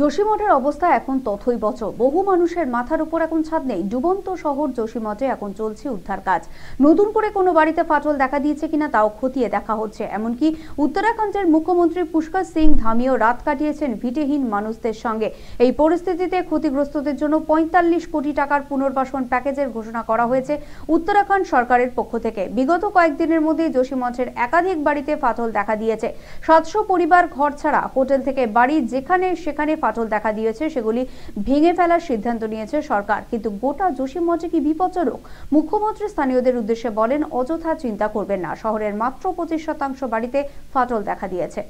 যোশীমঠের অবস্থা এখন তথই বচ বহু মানুষের মাথার উপর এখন ছাদ নেই ডুবন্ত শহর যোশীমঠে এখন চলছে উদ্ধার কাজ নতুন করে কোনো বাড়িতে ফাটল দেখা দিয়েছে কিনা তাও খতিয়ে দেখা হচ্ছে এমনকি উত্তরাখণ্ডের মুখ্যমন্ত্রী পুষ্কর সিং ধামিও রাত কাটিয়েছেন ভিটেহীন মানুষদের সঙ্গে এই পরিস্থিতিতে ক্ষতিগ্রস্তদের জন্য পঁয়তাল্লিশ কোটি টাকার পুনর্বাসন প্যাকেজের ঘোষণা করা হয়েছে উত্তরাখণ্ড সরকারের পক্ষ থেকে বিগত কয়েকদিনের মধ্যে যোশীমঠের একাধিক বাড়িতে ফাটল দেখা দিয়েছে সাতশো পরিবার ঘর ছাড়া হোটেল থেকে বাড়ি যেখানে সেখানে ফাটল দেখা দিয়েছে সেগুলি ভেঙে ফেলার সিদ্ধান্ত নিয়েছে সরকার কিন্তু গোটা মঞ্চে কি বিপজ্জনক মুখ্যমন্ত্রী স্থানীয়দের উদ্দেশ্যে বলেন অযথা চিন্তা করবেন না শহরের মাত্র পঁচিশ শতাংশ বাড়িতে ফাটল দেখা দিয়েছে